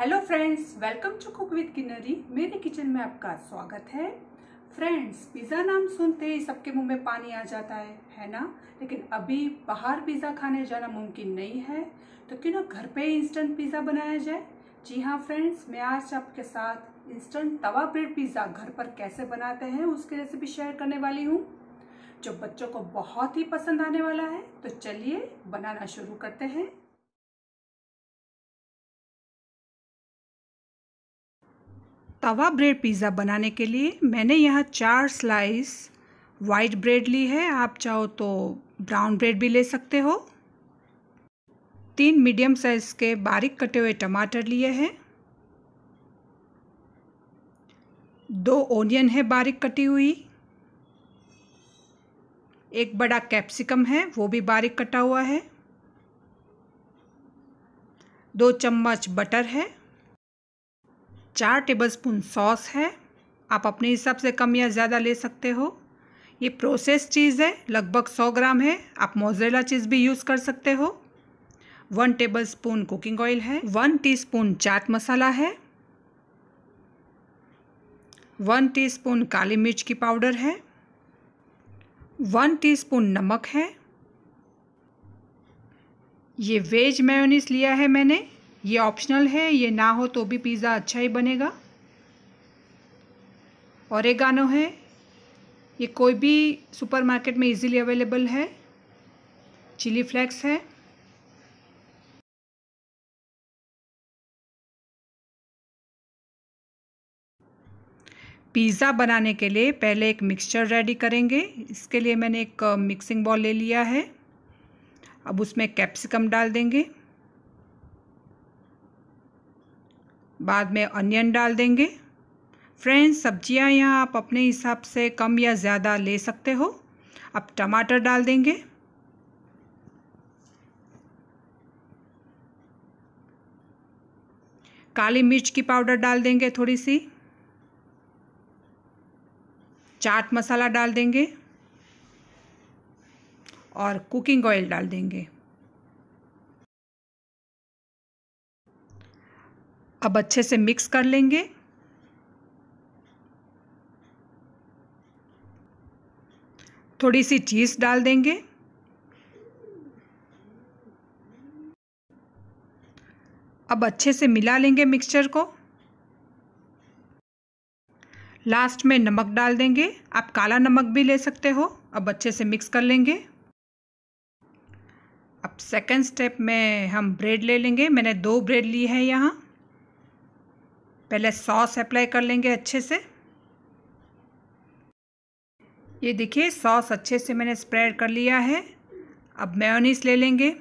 hello friends welcome to cook with किनरी मेरे kitchen में आपका स्वागत है फ्रेंड्स पिज़्ज़ा नाम सुनते ही सबके मुंह में पानी आ जाता है है ना लेकिन अभी बाहर पिज़्ज़ा खाने जाना मुमकिन नहीं है तो क्यों ना घर पे इंस्टेंट पिज़्ज़ा बनाया जाए जी हाँ फ्रेंड्स मैं आज आपके साथ इंस्टेंट तवा ब्रेड पिज़्ज़ा घर पर कैसे बनाते हैं उसकी रेसिपी शेयर करने वाली हूँ जो बच्चों को बहुत ही पसंद आने वाला है तो चलिए बनाना शुरू करते हैं तवा ब्रेड पिज़्ज़ा बनाने के लिए मैंने यहाँ चार स्लाइस वाइट ब्रेड ली है आप चाहो तो ब्राउन ब्रेड भी ले सकते हो तीन मीडियम साइज़ के बारीक कटे हुए टमाटर लिए हैं दो ओनियन है बारीक कटी हुई एक बड़ा कैप्सिकम है वो भी बारीक कटा हुआ है दो चम्मच बटर है चार टेबलस्पून सॉस है आप अपने हिसाब से कम या ज़्यादा ले सकते हो ये प्रोसेस चीज़ है लगभग सौ ग्राम है आप मोजरेला चीज़ भी यूज़ कर सकते हो one tablespoon cooking oil है वन टीस्पून चाट मसाला है वन टीस्पून काली मिर्च की पाउडर है वन टीस्पून नमक है ये वेज मेयोनीस लिया है मैंने ये ऑप्शनल है ये ना हो तो भी पिज़्ज़ा अच्छा ही बनेगा और औरेगानो है ये कोई भी सुपरमार्केट में इजीली अवेलेबल है चिली फ्लेक्स है पिज़्ज़ा बनाने के लिए पहले एक मिक्सचर रेडी करेंगे इसके लिए मैंने एक मिक्सिंग uh, बॉल ले लिया है अब उसमें कैप्सिकम डाल देंगे बाद में अनियन डाल देंगे फ्रेंड्स सब्जियां यहाँ आप अपने हिसाब से कम या ज़्यादा ले सकते हो अब टमाटर डाल देंगे काली मिर्च की पाउडर डाल देंगे थोड़ी सी चाट मसाला डाल देंगे और कुकिंग ऑयल डाल देंगे अब अच्छे से मिक्स कर लेंगे थोड़ी सी चीज़ डाल देंगे अब अच्छे से मिला लेंगे मिक्सचर को लास्ट में नमक डाल देंगे आप काला नमक भी ले सकते हो अब अच्छे से मिक्स कर लेंगे अब सेकंड स्टेप में हम ब्रेड ले लेंगे मैंने दो ब्रेड ली है यहाँ पहले सॉस अप्लाई कर लेंगे अच्छे से ये देखिए सॉस अच्छे से मैंने स्प्रेड कर लिया है अब मेयोनीस ले लेंगे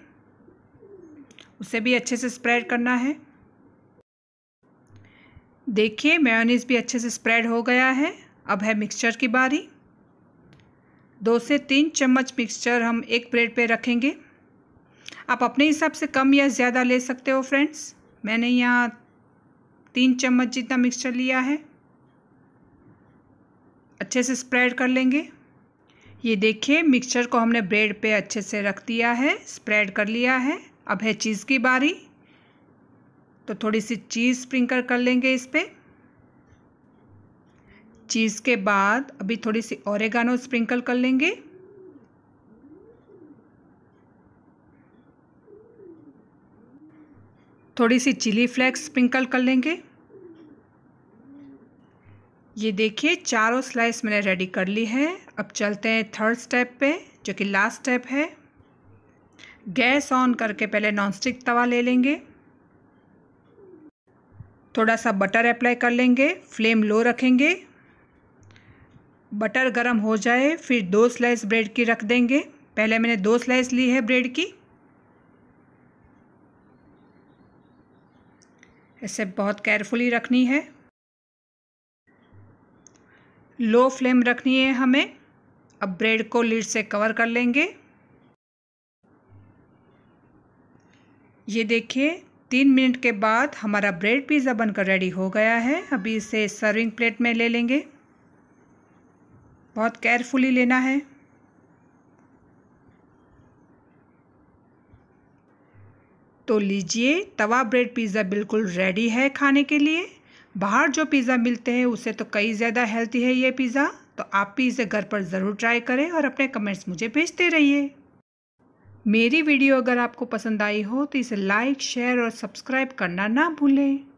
उसे भी अच्छे से स्प्रेड करना है देखिए मेयोनीस भी अच्छे से स्प्रेड हो गया है अब है मिक्सचर की बारी दो से तीन चम्मच मिक्सचर हम एक प्लेट पे रखेंगे आप अपने हिसाब से कम या ज़्यादा ले सकते हो फ्रेंड्स मैंने यहाँ तीन चम्मच जितना मिक्सचर लिया है अच्छे से स्प्रेड कर लेंगे ये देखिए मिक्सचर को हमने ब्रेड पे अच्छे से रख दिया है स्प्रेड कर लिया है अब है चीज़ की बारी तो थोड़ी सी चीज़ स्प्रिंकल कर लेंगे इस पर चीज़ के बाद अभी थोड़ी सी औरगानो स्प्रिंकल कर लेंगे थोड़ी सी चिली फ्लेक्स स्प्रिंकल कर लेंगे ये देखिए चारों स्लाइस मैंने रेडी कर ली है अब चलते हैं थर्ड स्टेप पे जो कि लास्ट स्टेप है गैस ऑन करके पहले नॉनस्टिक तवा ले लेंगे थोड़ा सा बटर अप्लाई कर लेंगे फ्लेम लो रखेंगे बटर गरम हो जाए फिर दो स्लाइस ब्रेड की रख देंगे पहले मैंने दो स्लाइस ली है ब्रेड की इसे बहुत केयरफुली रखनी है लो फ्लेम रखनी है हमें अब ब्रेड को लीड से कवर कर लेंगे ये देखिए तीन मिनट के बाद हमारा ब्रेड पिज़्ज़ा बनकर रेडी हो गया है अभी इसे सर्विंग प्लेट में ले लेंगे बहुत केयरफुली लेना है तो लीजिए तवा ब्रेड पिज़्ज़ा बिल्कुल रेडी है खाने के लिए बाहर जो पिज़्ज़ा मिलते हैं उससे तो कई ज़्यादा हेल्थी है ये पिज़्ज़ा तो आप भी इसे घर पर ज़रूर ट्राई करें और अपने कमेंट्स मुझे भेजते रहिए मेरी वीडियो अगर आपको पसंद आई हो तो इसे लाइक शेयर और सब्सक्राइब करना ना भूलें